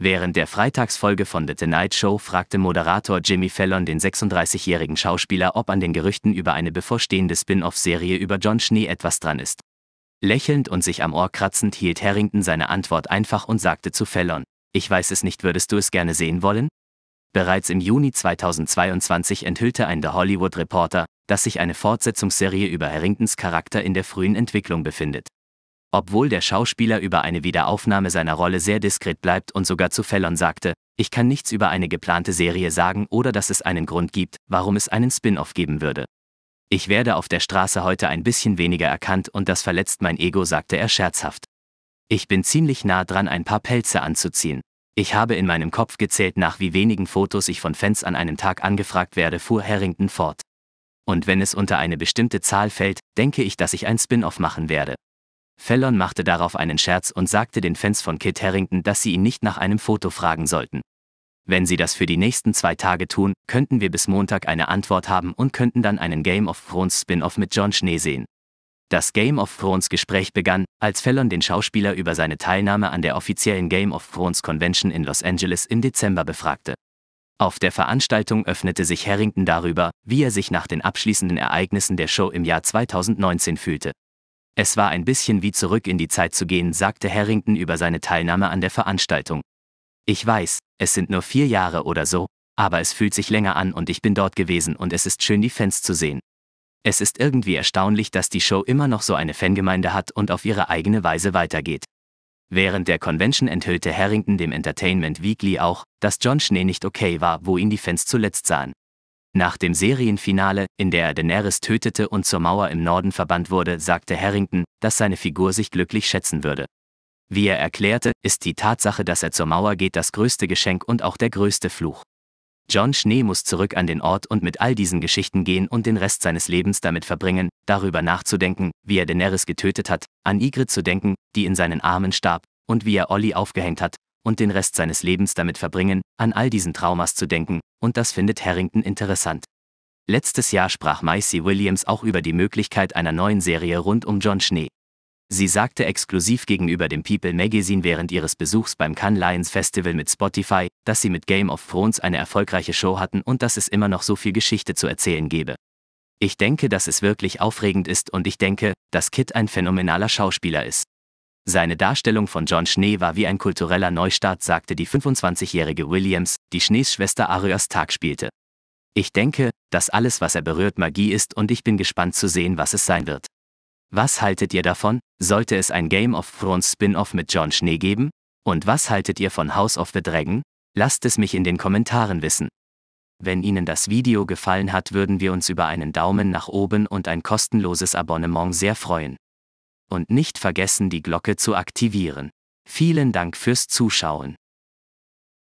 Während der Freitagsfolge von The Tonight Show fragte Moderator Jimmy Fallon den 36-jährigen Schauspieler, ob an den Gerüchten über eine bevorstehende Spin-off-Serie über John Schnee etwas dran ist. Lächelnd und sich am Ohr kratzend hielt Harrington seine Antwort einfach und sagte zu Fallon, ich weiß es nicht, würdest du es gerne sehen wollen? Bereits im Juni 2022 enthüllte ein The Hollywood Reporter, dass sich eine Fortsetzungsserie über Harringtons Charakter in der frühen Entwicklung befindet. Obwohl der Schauspieler über eine Wiederaufnahme seiner Rolle sehr diskret bleibt und sogar zu Fellon sagte, ich kann nichts über eine geplante Serie sagen oder dass es einen Grund gibt, warum es einen Spin-off geben würde. Ich werde auf der Straße heute ein bisschen weniger erkannt und das verletzt mein Ego, sagte er scherzhaft. Ich bin ziemlich nah dran, ein paar Pelze anzuziehen. Ich habe in meinem Kopf gezählt, nach wie wenigen Fotos ich von Fans an einem Tag angefragt werde, fuhr Harrington fort. Und wenn es unter eine bestimmte Zahl fällt, denke ich, dass ich ein Spin-off machen werde. Fellon machte darauf einen Scherz und sagte den Fans von Kit Harrington, dass sie ihn nicht nach einem Foto fragen sollten. Wenn sie das für die nächsten zwei Tage tun, könnten wir bis Montag eine Antwort haben und könnten dann einen Game of Thrones Spin-off mit John Schnee sehen. Das Game of Thrones Gespräch begann, als Fallon den Schauspieler über seine Teilnahme an der offiziellen Game of Thrones Convention in Los Angeles im Dezember befragte. Auf der Veranstaltung öffnete sich Harrington darüber, wie er sich nach den abschließenden Ereignissen der Show im Jahr 2019 fühlte. Es war ein bisschen wie zurück in die Zeit zu gehen, sagte Harrington über seine Teilnahme an der Veranstaltung. Ich weiß, es sind nur vier Jahre oder so, aber es fühlt sich länger an und ich bin dort gewesen und es ist schön, die Fans zu sehen. Es ist irgendwie erstaunlich, dass die Show immer noch so eine Fangemeinde hat und auf ihre eigene Weise weitergeht. Während der Convention enthüllte Harrington dem Entertainment Weekly auch, dass John Schnee nicht okay war, wo ihn die Fans zuletzt sahen. Nach dem Serienfinale, in der er Daenerys tötete und zur Mauer im Norden verbannt wurde, sagte Harrington, dass seine Figur sich glücklich schätzen würde. Wie er erklärte, ist die Tatsache, dass er zur Mauer geht, das größte Geschenk und auch der größte Fluch. John Schnee muss zurück an den Ort und mit all diesen Geschichten gehen und den Rest seines Lebens damit verbringen, darüber nachzudenken, wie er Daenerys getötet hat, an Ygritte zu denken, die in seinen Armen starb, und wie er Olli aufgehängt hat, und den Rest seines Lebens damit verbringen, an all diesen Traumas zu denken, und das findet Harrington interessant. Letztes Jahr sprach Maisie Williams auch über die Möglichkeit einer neuen Serie rund um John Schnee. Sie sagte exklusiv gegenüber dem People Magazine während ihres Besuchs beim Cannes Lions Festival mit Spotify, dass sie mit Game of Thrones eine erfolgreiche Show hatten und dass es immer noch so viel Geschichte zu erzählen gebe. Ich denke, dass es wirklich aufregend ist und ich denke, dass Kit ein phänomenaler Schauspieler ist. Seine Darstellung von John Schnee war wie ein kultureller Neustart, sagte die 25-jährige Williams, die Schnees Schwester Arias Tag spielte. Ich denke, dass alles, was er berührt, Magie ist und ich bin gespannt zu sehen, was es sein wird. Was haltet ihr davon? Sollte es ein Game of Thrones Spin-off mit John Schnee geben? Und was haltet ihr von House of the Dragon? Lasst es mich in den Kommentaren wissen. Wenn Ihnen das Video gefallen hat, würden wir uns über einen Daumen nach oben und ein kostenloses Abonnement sehr freuen und nicht vergessen die Glocke zu aktivieren. Vielen Dank fürs Zuschauen.